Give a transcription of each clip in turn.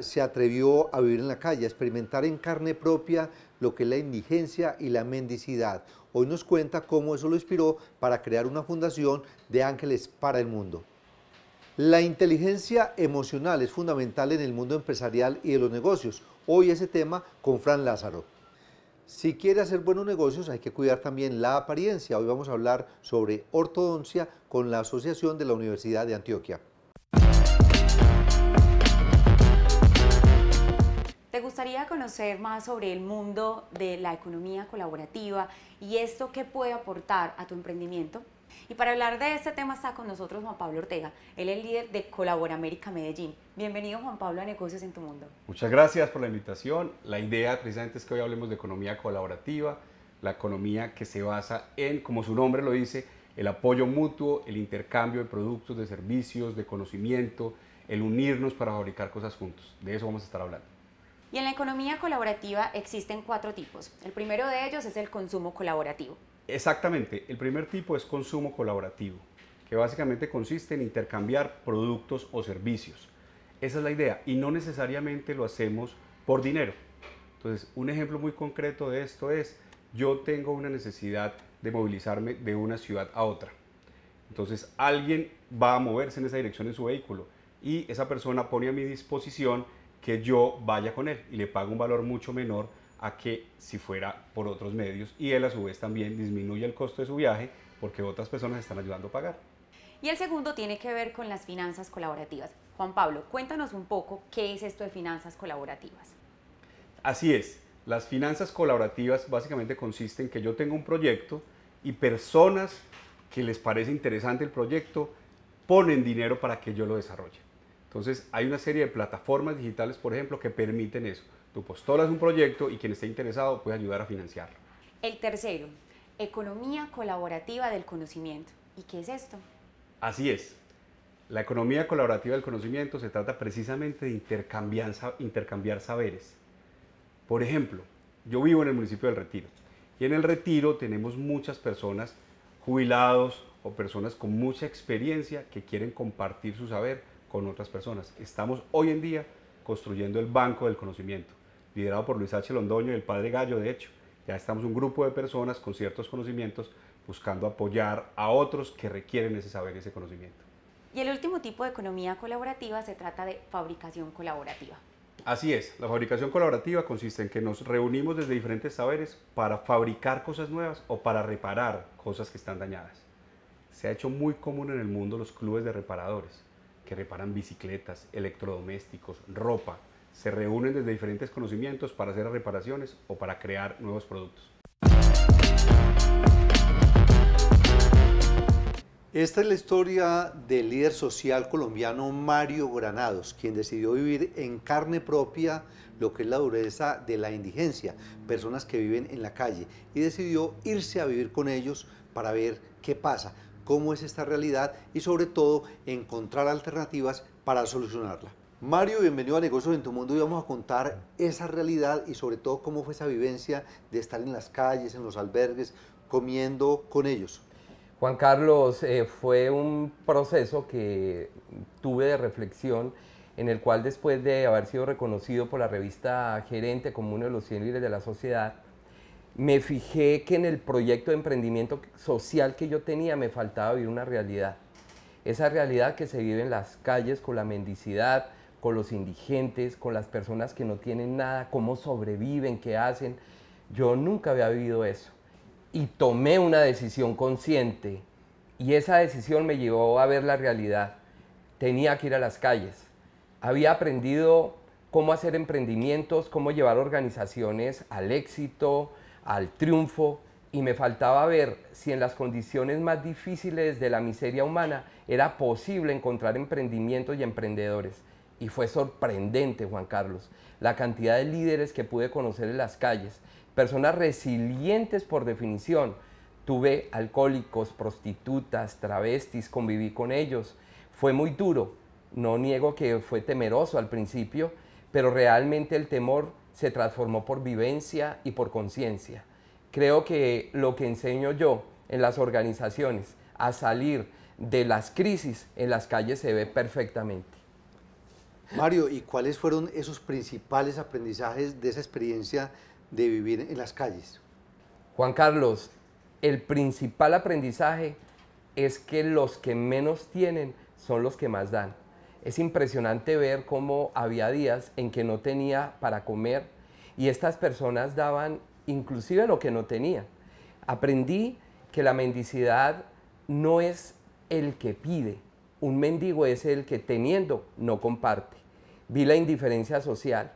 se atrevió a vivir en la calle, a experimentar en carne propia lo que es la indigencia y la mendicidad. Hoy nos cuenta cómo eso lo inspiró para crear una fundación de ángeles para el mundo. La inteligencia emocional es fundamental en el mundo empresarial y de los negocios. Hoy ese tema con Fran Lázaro. Si quiere hacer buenos negocios hay que cuidar también la apariencia. Hoy vamos a hablar sobre ortodoncia con la Asociación de la Universidad de Antioquia. ¿Te gustaría conocer más sobre el mundo de la economía colaborativa y esto que puede aportar a tu emprendimiento? Y para hablar de este tema está con nosotros Juan Pablo Ortega, él es el líder de Colabora América Medellín. Bienvenido Juan Pablo a Negocios en tu Mundo. Muchas gracias por la invitación. La idea precisamente es que hoy hablemos de economía colaborativa, la economía que se basa en, como su nombre lo dice, el apoyo mutuo, el intercambio de productos, de servicios, de conocimiento, el unirnos para fabricar cosas juntos. De eso vamos a estar hablando. Y en la economía colaborativa existen cuatro tipos. El primero de ellos es el consumo colaborativo. Exactamente, el primer tipo es consumo colaborativo, que básicamente consiste en intercambiar productos o servicios. Esa es la idea y no necesariamente lo hacemos por dinero. Entonces, un ejemplo muy concreto de esto es, yo tengo una necesidad de movilizarme de una ciudad a otra. Entonces, alguien va a moverse en esa dirección en su vehículo y esa persona pone a mi disposición que yo vaya con él y le pago un valor mucho menor a que si fuera por otros medios y él a su vez también disminuye el costo de su viaje porque otras personas están ayudando a pagar. Y el segundo tiene que ver con las finanzas colaborativas. Juan Pablo, cuéntanos un poco qué es esto de finanzas colaborativas. Así es, las finanzas colaborativas básicamente consisten en que yo tengo un proyecto y personas que les parece interesante el proyecto ponen dinero para que yo lo desarrolle. Entonces, hay una serie de plataformas digitales, por ejemplo, que permiten eso. Tú es un proyecto y quien esté interesado puede ayudar a financiarlo. El tercero, economía colaborativa del conocimiento. ¿Y qué es esto? Así es. La economía colaborativa del conocimiento se trata precisamente de intercambiar, intercambiar saberes. Por ejemplo, yo vivo en el municipio del Retiro y en el Retiro tenemos muchas personas jubilados o personas con mucha experiencia que quieren compartir su saber con otras personas. Estamos hoy en día construyendo el Banco del Conocimiento, liderado por Luis H. Londoño y el Padre Gallo, de hecho. Ya estamos un grupo de personas con ciertos conocimientos buscando apoyar a otros que requieren ese saber, ese conocimiento. Y el último tipo de economía colaborativa se trata de fabricación colaborativa. Así es, la fabricación colaborativa consiste en que nos reunimos desde diferentes saberes para fabricar cosas nuevas o para reparar cosas que están dañadas. Se ha hecho muy común en el mundo los clubes de reparadores que reparan bicicletas, electrodomésticos, ropa, se reúnen desde diferentes conocimientos para hacer reparaciones o para crear nuevos productos. Esta es la historia del líder social colombiano Mario Granados, quien decidió vivir en carne propia lo que es la dureza de la indigencia, personas que viven en la calle, y decidió irse a vivir con ellos para ver qué pasa cómo es esta realidad y sobre todo encontrar alternativas para solucionarla. Mario, bienvenido a Negocios en tu Mundo y vamos a contar esa realidad y sobre todo cómo fue esa vivencia de estar en las calles, en los albergues, comiendo con ellos. Juan Carlos, eh, fue un proceso que tuve de reflexión en el cual después de haber sido reconocido por la revista Gerente como uno de los 100 líderes de la sociedad, me fijé que en el proyecto de emprendimiento social que yo tenía me faltaba vivir una realidad. Esa realidad que se vive en las calles con la mendicidad, con los indigentes, con las personas que no tienen nada, cómo sobreviven, qué hacen. Yo nunca había vivido eso. Y tomé una decisión consciente y esa decisión me llevó a ver la realidad. Tenía que ir a las calles. Había aprendido cómo hacer emprendimientos, cómo llevar organizaciones al éxito, al triunfo y me faltaba ver si en las condiciones más difíciles de la miseria humana era posible encontrar emprendimientos y emprendedores. Y fue sorprendente, Juan Carlos, la cantidad de líderes que pude conocer en las calles, personas resilientes por definición. Tuve alcohólicos, prostitutas, travestis, conviví con ellos. Fue muy duro, no niego que fue temeroso al principio, pero realmente el temor se transformó por vivencia y por conciencia. Creo que lo que enseño yo en las organizaciones a salir de las crisis en las calles se ve perfectamente. Mario, ¿y cuáles fueron esos principales aprendizajes de esa experiencia de vivir en las calles? Juan Carlos, el principal aprendizaje es que los que menos tienen son los que más dan. Es impresionante ver cómo había días en que no tenía para comer y estas personas daban inclusive lo que no tenía. Aprendí que la mendicidad no es el que pide, un mendigo es el que teniendo no comparte. Vi la indiferencia social,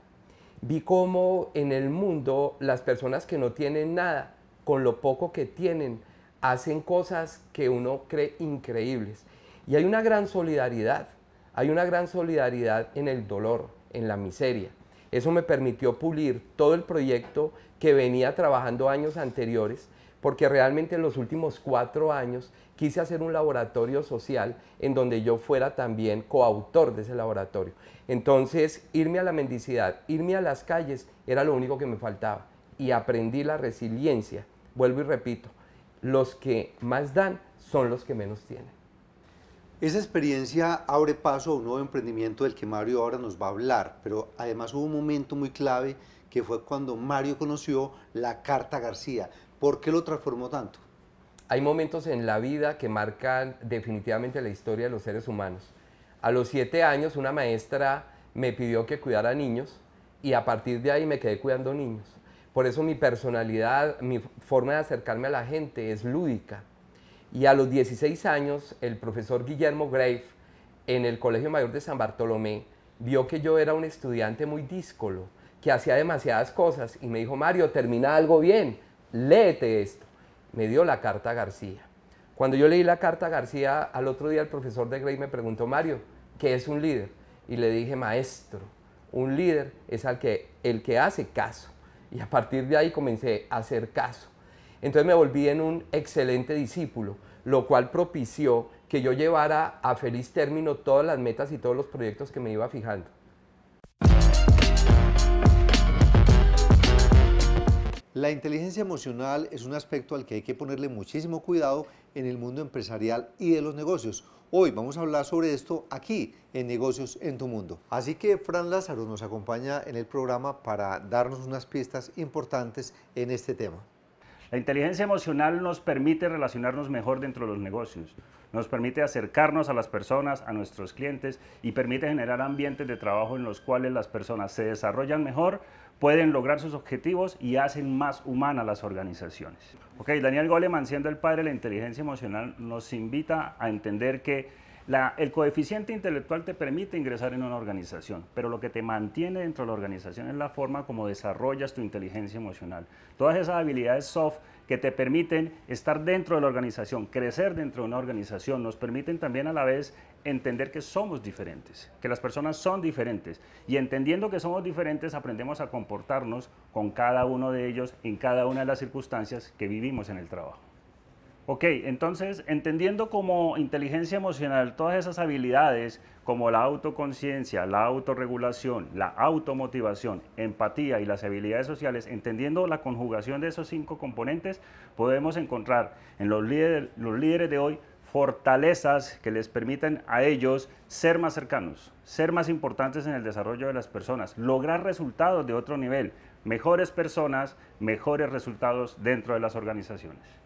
vi cómo en el mundo las personas que no tienen nada, con lo poco que tienen, hacen cosas que uno cree increíbles. Y hay una gran solidaridad hay una gran solidaridad en el dolor, en la miseria. Eso me permitió pulir todo el proyecto que venía trabajando años anteriores, porque realmente en los últimos cuatro años quise hacer un laboratorio social en donde yo fuera también coautor de ese laboratorio. Entonces, irme a la mendicidad, irme a las calles, era lo único que me faltaba. Y aprendí la resiliencia. Vuelvo y repito, los que más dan son los que menos tienen. Esa experiencia abre paso a un nuevo emprendimiento del que Mario ahora nos va a hablar, pero además hubo un momento muy clave que fue cuando Mario conoció la Carta García. ¿Por qué lo transformó tanto? Hay momentos en la vida que marcan definitivamente la historia de los seres humanos. A los siete años una maestra me pidió que cuidara niños y a partir de ahí me quedé cuidando niños. Por eso mi personalidad, mi forma de acercarme a la gente es lúdica. Y a los 16 años, el profesor Guillermo Grave, en el Colegio Mayor de San Bartolomé, vio que yo era un estudiante muy díscolo, que hacía demasiadas cosas, y me dijo, Mario, termina algo bien, léete esto. Me dio la carta García. Cuando yo leí la carta García, al otro día el profesor de Grave me preguntó, Mario, ¿qué es un líder? Y le dije, maestro, un líder es al que, el que hace caso. Y a partir de ahí comencé a hacer caso entonces me volví en un excelente discípulo, lo cual propició que yo llevara a feliz término todas las metas y todos los proyectos que me iba fijando. La inteligencia emocional es un aspecto al que hay que ponerle muchísimo cuidado en el mundo empresarial y de los negocios. Hoy vamos a hablar sobre esto aquí en Negocios en tu Mundo. Así que Fran Lázaro nos acompaña en el programa para darnos unas pistas importantes en este tema. La inteligencia emocional nos permite relacionarnos mejor dentro de los negocios, nos permite acercarnos a las personas, a nuestros clientes y permite generar ambientes de trabajo en los cuales las personas se desarrollan mejor, pueden lograr sus objetivos y hacen más humanas las organizaciones. Ok, Daniel Goleman, siendo el padre de la inteligencia emocional, nos invita a entender que el coeficiente intelectual te permite ingresar en una organización, pero lo que te mantiene dentro de la organización es la forma como desarrollas tu inteligencia emocional. Todas esas habilidades soft que te permiten estar dentro de la organización, crecer dentro de una organización, nos permiten también a la vez entender que somos diferentes, que las personas son diferentes. Y entendiendo que somos diferentes, aprendemos a comportarnos con cada uno de ellos en cada una de las circunstancias que vivimos en el trabajo. Ok, entonces, entendiendo como inteligencia emocional todas esas habilidades como la autoconciencia, la autorregulación, la automotivación, empatía y las habilidades sociales, entendiendo la conjugación de esos cinco componentes, podemos encontrar en los, los líderes de hoy fortalezas que les permiten a ellos ser más cercanos, ser más importantes en el desarrollo de las personas, lograr resultados de otro nivel, mejores personas, mejores resultados dentro de las organizaciones.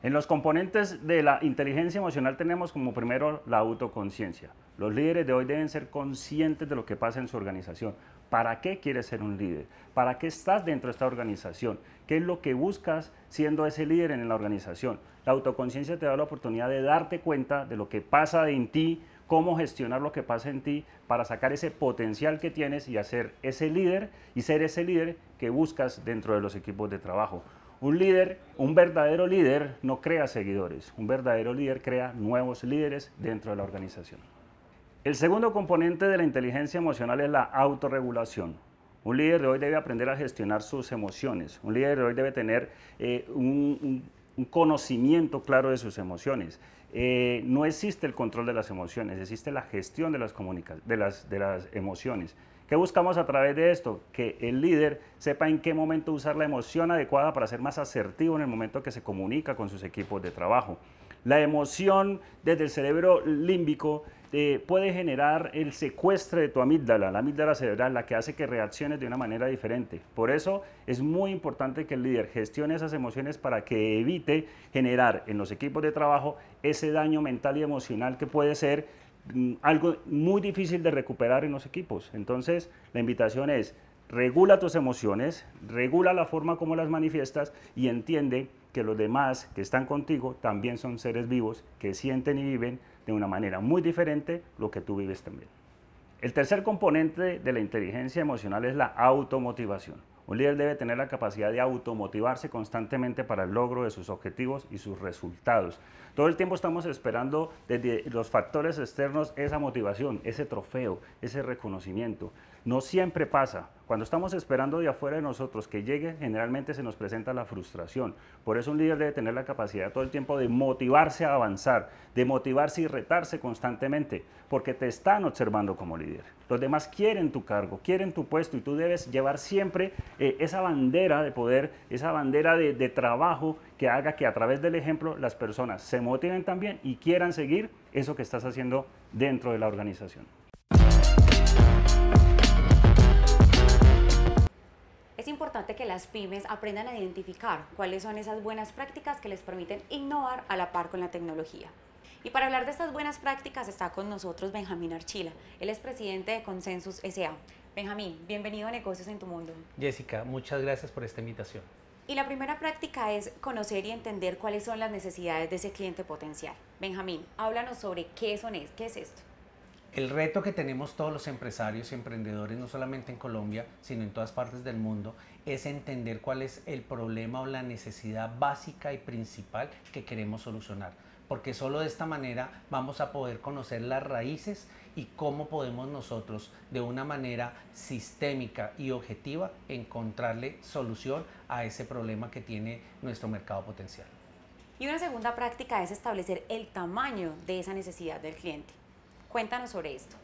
En los componentes de la inteligencia emocional tenemos como primero la autoconciencia. Los líderes de hoy deben ser conscientes de lo que pasa en su organización. ¿Para qué quieres ser un líder? ¿Para qué estás dentro de esta organización? ¿Qué es lo que buscas siendo ese líder en la organización? La autoconciencia te da la oportunidad de darte cuenta de lo que pasa en ti, cómo gestionar lo que pasa en ti para sacar ese potencial que tienes y hacer ese líder y ser ese líder que buscas dentro de los equipos de trabajo. Un líder, un verdadero líder no crea seguidores, un verdadero líder crea nuevos líderes dentro de la organización. El segundo componente de la inteligencia emocional es la autorregulación. Un líder de hoy debe aprender a gestionar sus emociones. Un líder de hoy debe tener eh, un, conocimiento claro de sus emociones. Eh, no existe el control de las emociones, existe la gestión de las, de las emociones. ¿Qué buscamos a través de esto? Que el líder sepa en qué momento usar la emoción adecuada para ser más asertivo en el momento que se comunica con sus equipos de trabajo. La emoción desde el cerebro límbico eh, puede generar el secuestro de tu amígdala, la amígdala cerebral, la que hace que reacciones de una manera diferente. Por eso es muy importante que el líder gestione esas emociones para que evite generar en los equipos de trabajo ese daño mental y emocional que puede ser Mm, algo muy difícil de recuperar en los equipos. Entonces, la invitación es, regula tus emociones, regula la forma como las manifiestas y entiende que los demás que están contigo también son seres vivos que sienten y viven de una manera muy diferente lo que tú vives también. El tercer componente de la inteligencia emocional es la automotivación. Un líder debe tener la capacidad de automotivarse constantemente para el logro de sus objetivos y sus resultados. Todo el tiempo estamos esperando desde los factores externos esa motivación, ese trofeo, ese reconocimiento. No siempre pasa. Cuando estamos esperando de afuera de nosotros que llegue, generalmente se nos presenta la frustración. Por eso un líder debe tener la capacidad todo el tiempo de motivarse a avanzar, de motivarse y retarse constantemente, porque te están observando como líder. Los demás quieren tu cargo, quieren tu puesto y tú debes llevar siempre eh, esa bandera de poder, esa bandera de trabajo que haga que a través del ejemplo las personas se motiven también y quieran seguir eso que estás haciendo dentro de la organización. importante que las pymes aprendan a identificar cuáles son esas buenas prácticas que les permiten innovar a la par con la tecnología. Y para hablar de estas buenas prácticas está con nosotros Benjamín Archila. Él es presidente de Consensus SA. Benjamín, bienvenido a Negocios en tu Mundo. Jessica, muchas gracias por esta invitación. Y la primera práctica es conocer y entender cuáles son las necesidades de ese cliente potencial. Benjamín, háblanos sobre qué son qué es esto el reto que tenemos todos los empresarios y emprendedores, no solamente en Colombia, sino en todas partes del mundo, es entender cuál es el problema o la necesidad básica y principal que queremos solucionar. Porque solo de esta manera vamos a poder conocer las raíces y cómo podemos nosotros, de una manera sistémica y objetiva, encontrarle solución a ese problema que tiene nuestro mercado potencial. Y una segunda práctica es establecer el tamaño de esa necesidad del cliente. Cuéntanos sobre esto.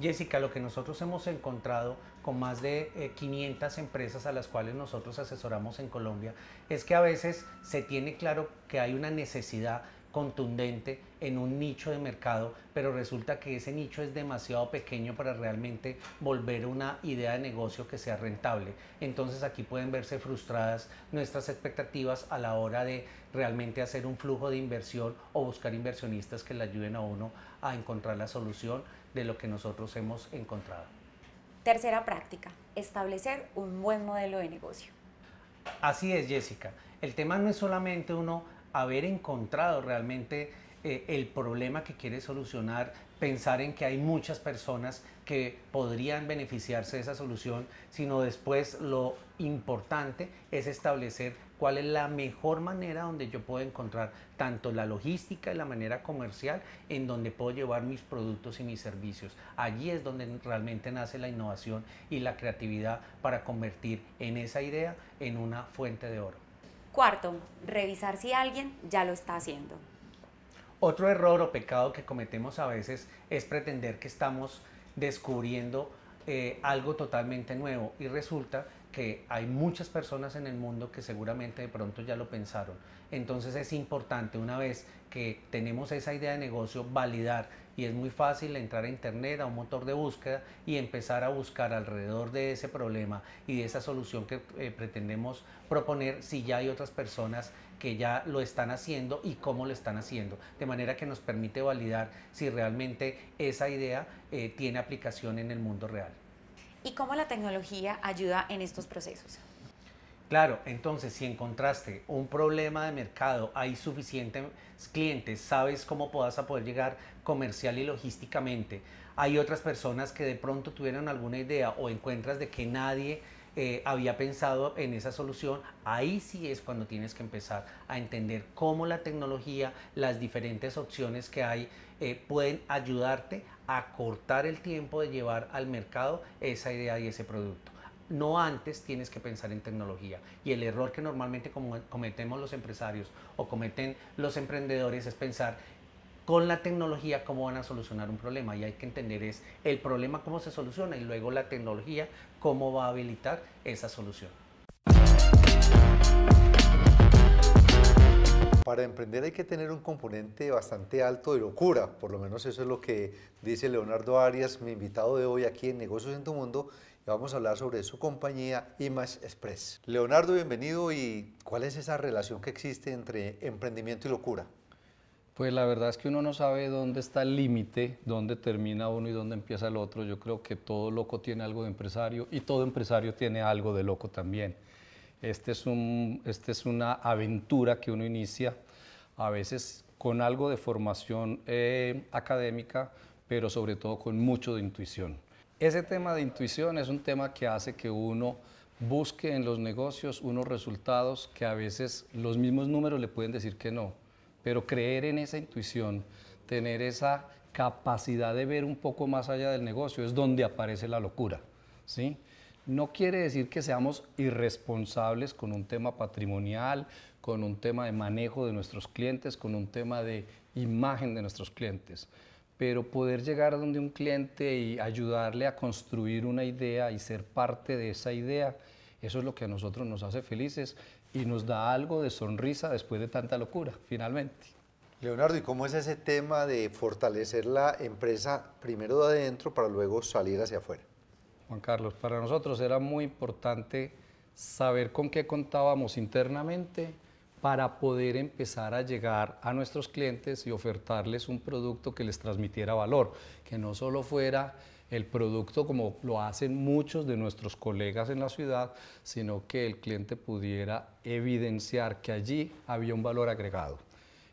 Jessica, lo que nosotros hemos encontrado con más de 500 eh, empresas a las cuales nosotros asesoramos en Colombia es que a veces se tiene claro que hay una necesidad, contundente en un nicho de mercado, pero resulta que ese nicho es demasiado pequeño para realmente volver una idea de negocio que sea rentable. Entonces aquí pueden verse frustradas nuestras expectativas a la hora de realmente hacer un flujo de inversión o buscar inversionistas que le ayuden a uno a encontrar la solución de lo que nosotros hemos encontrado. Tercera práctica, establecer un buen modelo de negocio. Así es, Jessica. El tema no es solamente uno haber encontrado realmente eh, el problema que quiere solucionar, pensar en que hay muchas personas que podrían beneficiarse de esa solución, sino después lo importante es establecer cuál es la mejor manera donde yo puedo encontrar tanto la logística y la manera comercial en donde puedo llevar mis productos y mis servicios. Allí es donde realmente nace la innovación y la creatividad para convertir en esa idea en una fuente de oro. Cuarto, revisar si alguien ya lo está haciendo. Otro error o pecado que cometemos a veces es pretender que estamos descubriendo eh, algo totalmente nuevo y resulta que hay muchas personas en el mundo que seguramente de pronto ya lo pensaron. Entonces es importante una vez que tenemos esa idea de negocio validar y es muy fácil entrar a internet, a un motor de búsqueda y empezar a buscar alrededor de ese problema y de esa solución que eh, pretendemos proponer si ya hay otras personas que ya lo están haciendo y cómo lo están haciendo, de manera que nos permite validar si realmente esa idea eh, tiene aplicación en el mundo real. ¿Y cómo la tecnología ayuda en estos procesos? Claro, entonces si encontraste un problema de mercado, hay suficientes clientes, sabes cómo puedas poder llegar comercial y logísticamente. Hay otras personas que de pronto tuvieron alguna idea o encuentras de que nadie eh, había pensado en esa solución, ahí sí es cuando tienes que empezar a entender cómo la tecnología, las diferentes opciones que hay eh, pueden ayudarte a cortar el tiempo de llevar al mercado esa idea y ese producto no antes tienes que pensar en tecnología. Y el error que normalmente cometemos los empresarios o cometen los emprendedores es pensar con la tecnología cómo van a solucionar un problema. Y hay que entender es el problema cómo se soluciona y luego la tecnología cómo va a habilitar esa solución. Para emprender hay que tener un componente bastante alto de locura, por lo menos eso es lo que dice Leonardo Arias, mi invitado de hoy aquí en Negocios en tu Mundo, vamos a hablar sobre su compañía Image Express. Leonardo, bienvenido y ¿cuál es esa relación que existe entre emprendimiento y locura? Pues la verdad es que uno no sabe dónde está el límite, dónde termina uno y dónde empieza el otro. Yo creo que todo loco tiene algo de empresario y todo empresario tiene algo de loco también. Este es esta es una aventura que uno inicia, a veces con algo de formación eh, académica, pero sobre todo con mucho de intuición. Ese tema de intuición es un tema que hace que uno busque en los negocios unos resultados que a veces los mismos números le pueden decir que no, pero creer en esa intuición, tener esa capacidad de ver un poco más allá del negocio es donde aparece la locura, ¿sí? No quiere decir que seamos irresponsables con un tema patrimonial, con un tema de manejo de nuestros clientes, con un tema de imagen de nuestros clientes pero poder llegar a donde un cliente y ayudarle a construir una idea y ser parte de esa idea, eso es lo que a nosotros nos hace felices y nos da algo de sonrisa después de tanta locura, finalmente. Leonardo, ¿y cómo es ese tema de fortalecer la empresa primero de adentro para luego salir hacia afuera? Juan Carlos, para nosotros era muy importante saber con qué contábamos internamente, para poder empezar a llegar a nuestros clientes y ofertarles un producto que les transmitiera valor, que no solo fuera el producto como lo hacen muchos de nuestros colegas en la ciudad, sino que el cliente pudiera evidenciar que allí había un valor agregado.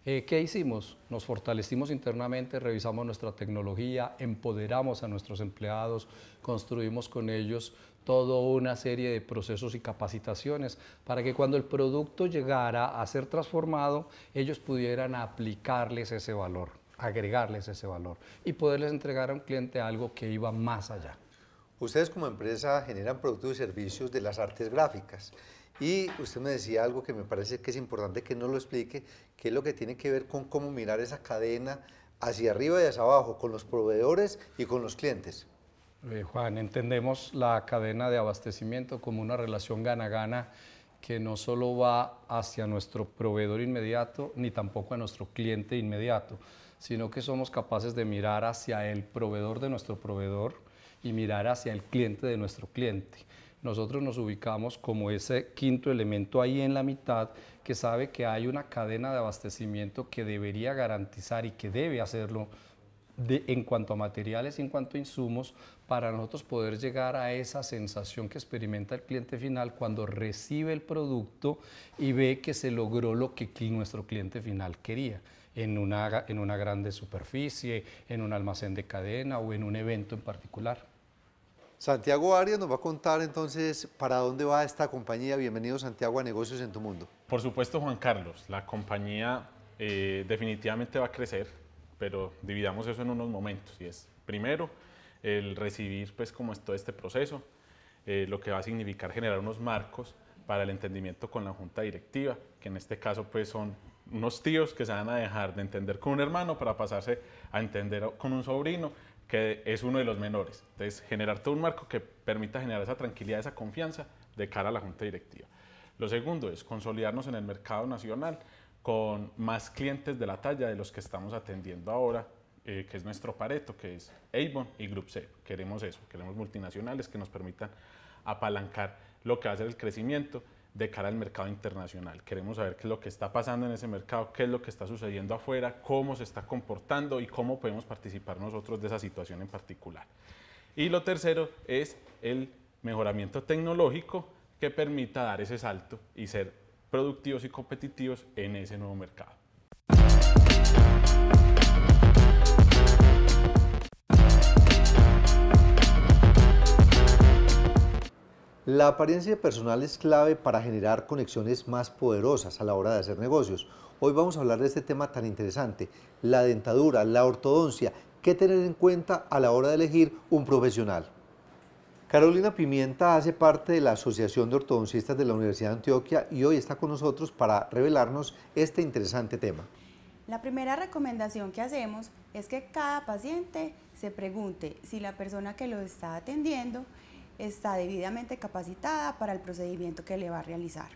Eh, ¿Qué hicimos? Nos fortalecimos internamente, revisamos nuestra tecnología, empoderamos a nuestros empleados, construimos con ellos toda una serie de procesos y capacitaciones para que cuando el producto llegara a ser transformado, ellos pudieran aplicarles ese valor, agregarles ese valor y poderles entregar a un cliente algo que iba más allá. Ustedes como empresa generan productos y servicios de las artes gráficas. Y usted me decía algo que me parece que es importante que no lo explique, que es lo que tiene que ver con cómo mirar esa cadena hacia arriba y hacia abajo, con los proveedores y con los clientes. Eh, Juan, entendemos la cadena de abastecimiento como una relación gana-gana que no solo va hacia nuestro proveedor inmediato ni tampoco a nuestro cliente inmediato, sino que somos capaces de mirar hacia el proveedor de nuestro proveedor y mirar hacia el cliente de nuestro cliente. Nosotros nos ubicamos como ese quinto elemento ahí en la mitad que sabe que hay una cadena de abastecimiento que debería garantizar y que debe hacerlo en cuanto a materiales, en cuanto a insumos, para nosotros poder llegar a esa sensación que experimenta el cliente final cuando recibe el producto y ve que se logró lo que nuestro cliente final quería. En una, en una grande superficie, en un almacén de cadena o en un evento en particular. Santiago Arias nos va a contar entonces para dónde va esta compañía. Bienvenido Santiago a Negocios en tu Mundo. Por supuesto Juan Carlos, la compañía eh, definitivamente va a crecer pero dividamos eso en unos momentos y es primero el recibir pues como es todo este proceso, eh, lo que va a significar generar unos marcos para el entendimiento con la junta directiva, que en este caso pues son unos tíos que se van a dejar de entender con un hermano para pasarse a entender con un sobrino que es uno de los menores. Entonces, generar todo un marco que permita generar esa tranquilidad, esa confianza de cara a la junta directiva. Lo segundo es consolidarnos en el mercado nacional con más clientes de la talla de los que estamos atendiendo ahora, eh, que es nuestro pareto, que es Avon y Group C. Queremos eso, queremos multinacionales que nos permitan apalancar lo que va a ser el crecimiento de cara al mercado internacional. Queremos saber qué es lo que está pasando en ese mercado, qué es lo que está sucediendo afuera, cómo se está comportando y cómo podemos participar nosotros de esa situación en particular. Y lo tercero es el mejoramiento tecnológico que permita dar ese salto y ser productivos y competitivos en ese nuevo mercado. La apariencia personal es clave para generar conexiones más poderosas a la hora de hacer negocios. Hoy vamos a hablar de este tema tan interesante, la dentadura, la ortodoncia, qué tener en cuenta a la hora de elegir un profesional. Carolina Pimienta hace parte de la Asociación de Ortodoncistas de la Universidad de Antioquia y hoy está con nosotros para revelarnos este interesante tema. La primera recomendación que hacemos es que cada paciente se pregunte si la persona que lo está atendiendo está debidamente capacitada para el procedimiento que le va a realizar.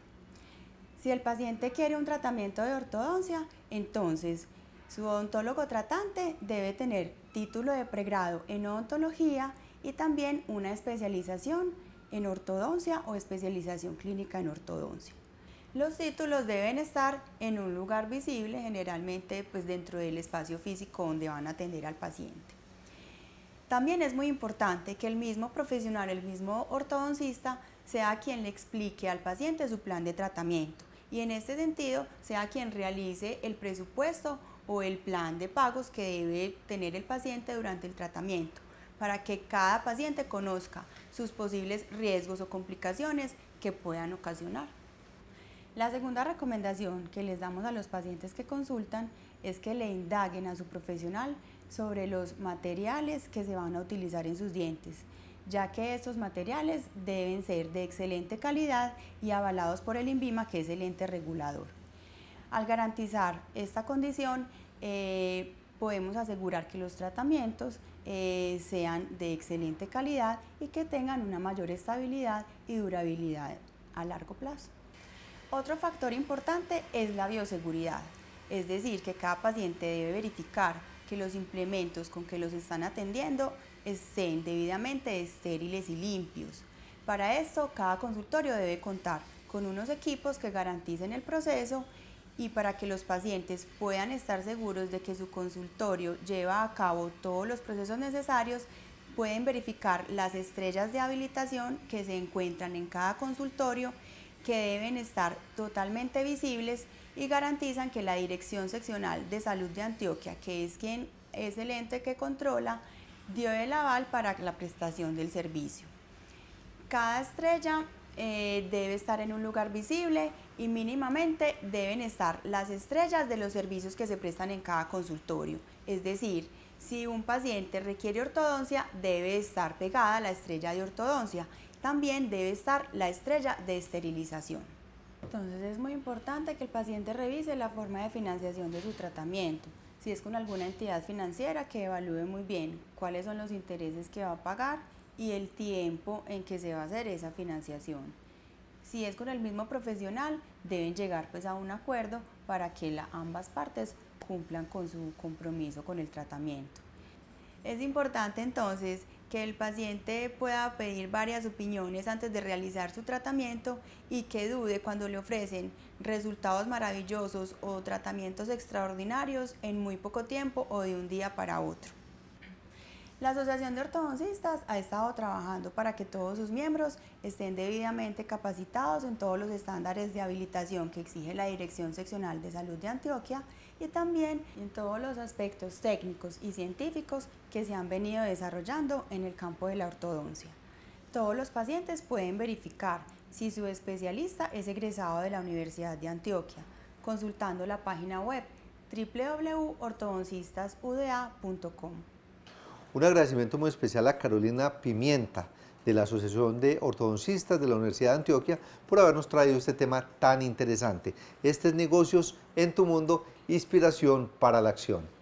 Si el paciente quiere un tratamiento de ortodoncia, entonces su odontólogo tratante debe tener título de pregrado en odontología y también una especialización en ortodoncia o especialización clínica en ortodoncia. Los títulos deben estar en un lugar visible, generalmente pues dentro del espacio físico donde van a atender al paciente. También es muy importante que el mismo profesional, el mismo ortodoncista, sea quien le explique al paciente su plan de tratamiento y en este sentido sea quien realice el presupuesto o el plan de pagos que debe tener el paciente durante el tratamiento para que cada paciente conozca sus posibles riesgos o complicaciones que puedan ocasionar. La segunda recomendación que les damos a los pacientes que consultan es que le indaguen a su profesional sobre los materiales que se van a utilizar en sus dientes, ya que estos materiales deben ser de excelente calidad y avalados por el INVIMA, que es el ente regulador. Al garantizar esta condición, eh, podemos asegurar que los tratamientos eh, sean de excelente calidad y que tengan una mayor estabilidad y durabilidad a largo plazo. Otro factor importante es la bioseguridad, es decir, que cada paciente debe verificar que los implementos con que los están atendiendo estén debidamente estériles y limpios. Para esto, cada consultorio debe contar con unos equipos que garanticen el proceso y para que los pacientes puedan estar seguros de que su consultorio lleva a cabo todos los procesos necesarios, pueden verificar las estrellas de habilitación que se encuentran en cada consultorio, que deben estar totalmente visibles y garantizan que la Dirección Seccional de Salud de Antioquia, que es quien es el ente que controla, dio el aval para la prestación del servicio. Cada estrella eh, debe estar en un lugar visible y mínimamente deben estar las estrellas de los servicios que se prestan en cada consultorio. Es decir, si un paciente requiere ortodoncia, debe estar pegada la estrella de ortodoncia. También debe estar la estrella de esterilización. Entonces es muy importante que el paciente revise la forma de financiación de su tratamiento. Si es con alguna entidad financiera, que evalúe muy bien cuáles son los intereses que va a pagar y el tiempo en que se va a hacer esa financiación. Si es con el mismo profesional, deben llegar pues a un acuerdo para que ambas partes cumplan con su compromiso con el tratamiento. Es importante entonces que el paciente pueda pedir varias opiniones antes de realizar su tratamiento y que dude cuando le ofrecen resultados maravillosos o tratamientos extraordinarios en muy poco tiempo o de un día para otro. La Asociación de Ortodoncistas ha estado trabajando para que todos sus miembros estén debidamente capacitados en todos los estándares de habilitación que exige la Dirección Seccional de Salud de Antioquia y también en todos los aspectos técnicos y científicos que se han venido desarrollando en el campo de la ortodoncia. Todos los pacientes pueden verificar si su especialista es egresado de la Universidad de Antioquia consultando la página web www.ortodoncistas.uda.com. Un agradecimiento muy especial a Carolina Pimienta de la Asociación de Ortodoncistas de la Universidad de Antioquia por habernos traído este tema tan interesante. Este es Negocios en tu Mundo, inspiración para la acción.